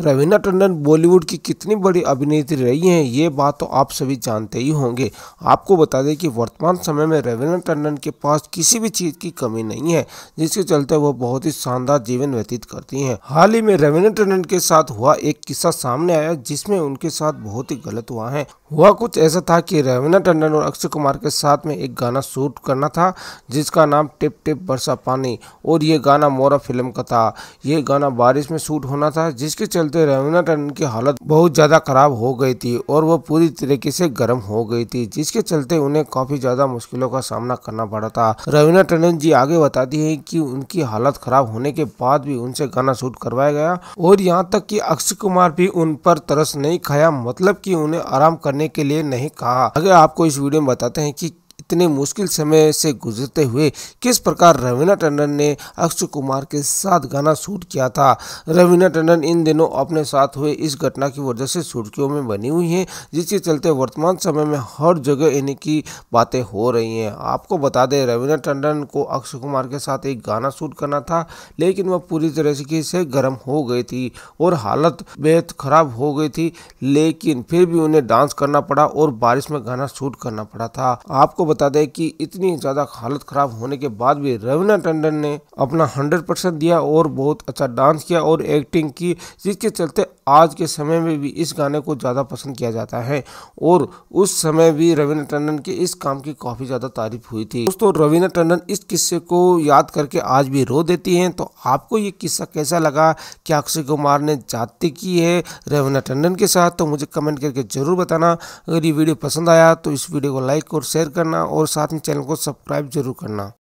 रवीना टंडन बॉलीवुड की कितनी बड़ी अभिनेत्री रही हैं ये बात तो आप सभी जानते ही होंगे आपको बता दें कि वर्तमान समय में रवीना टंडन के पास किसी भी चीज़ की कमी नहीं है जिसके चलते वो बहुत ही शानदार जीवन व्यतीत करती हैं हाल ही में रवीना टंडन के साथ हुआ एक किस्सा सामने आया जिसमें उनके साथ बहुत ही गलत हुआ है हुआ कुछ ऐसा था कि रवीना टंडन और अक्षय कुमार के साथ में एक गाना शूट करना था जिसका नाम टिप टिप बरसा पानी और ये गाना मोरा फिल्म का था ये गाना बारिश में शूट होना था जिसके चलते रवीना टंडन की हालत बहुत ज्यादा खराब हो गई थी और वो पूरी तरीके से गर्म हो गई थी जिसके चलते उन्हें काफी ज्यादा मुश्किलों का सामना करना पड़ा था रवीना टंडन जी आगे बताती है कि उनकी हालत खराब होने के बाद भी उनसे गाना शूट करवाया गया और यहाँ तक कि अक्षय कुमार भी उन पर तरस नहीं खाया मतलब कि उन्हें आराम करने के लिए नहीं कहा अगर आपको इस वीडियो में बताते हैं कि इतने मुश्किल समय से गुजरते हुए किस प्रकार रवीना टंडन ने अक्षय कुमार के साथ गाना शूट किया था रवीना टंडन इन दिनों अपने साथ हुए इस घटना की वजह से सुर्खियों में बनी हुई हैं जिसके चलते वर्तमान समय में हर जगह इनकी बातें हो रही हैं आपको बता दें रवीना टंडन को अक्षय कुमार के साथ एक गाना शूट करना था लेकिन वह पूरी तरह से, गर्म हो गई थी और हालत बेहद खराब हो गई थी लेकिन फिर भी उन्हें डांस करना पड़ा और बारिश में गाना शूट करना पड़ा था आपको बता बता दें कि इतनी ज़्यादा हालत ख़राब होने के बाद भी रवीना टंडन ने अपना हंड्रेड परसेंट दिया और बहुत अच्छा डांस किया और एक्टिंग की जिसके चलते आज के समय में भी इस गाने को ज़्यादा पसंद किया जाता है और उस समय भी रवीना टंडन के इस काम की काफ़ी ज़्यादा तारीफ हुई थी दोस्तों रवीना टंडन इस किस्से को याद करके आज भी रो देती हैं तो आपको ये किस्सा कैसा लगा क्या अक्षय कुमार ने जाति की है रवीना टंडन के साथ तो मुझे कमेंट करके ज़रूर बताना अगर ये वीडियो पसंद आया तो इस वीडियो को लाइक और शेयर करना और साथ में चैनल को सब्सक्राइब जरूर करना